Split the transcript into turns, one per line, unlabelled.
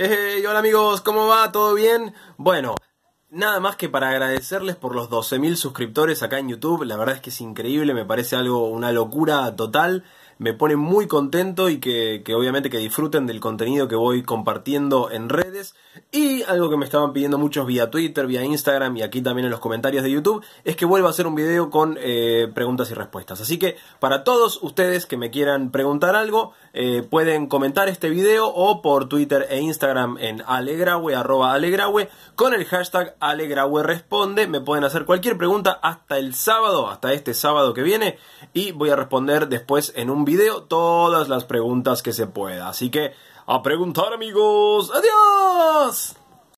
Hey, eh, hola amigos, ¿cómo va? ¿Todo bien? Bueno, nada más que para agradecerles por los 12.000 suscriptores acá en YouTube, la verdad es que es increíble, me parece algo, una locura total me pone muy contento y que, obviamente que disfruten del contenido que voy compartiendo en redes. Y algo que me estaban pidiendo muchos vía Twitter, vía Instagram y aquí también en los comentarios de YouTube es que vuelva a hacer un video con eh, preguntas y respuestas. Así que para todos ustedes que me quieran preguntar algo, eh, pueden comentar este video o por Twitter e Instagram en alegrawe, arroba alegrawe, con el hashtag alegrawe responde. Me pueden hacer cualquier pregunta hasta el sábado, hasta este sábado que viene y voy a responder después en un video todas las preguntas que se pueda. Así que, a preguntar amigos.
¡Adiós!